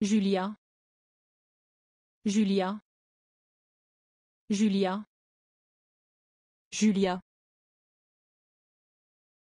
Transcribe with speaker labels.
Speaker 1: Julia. Julia. Julia. Julia.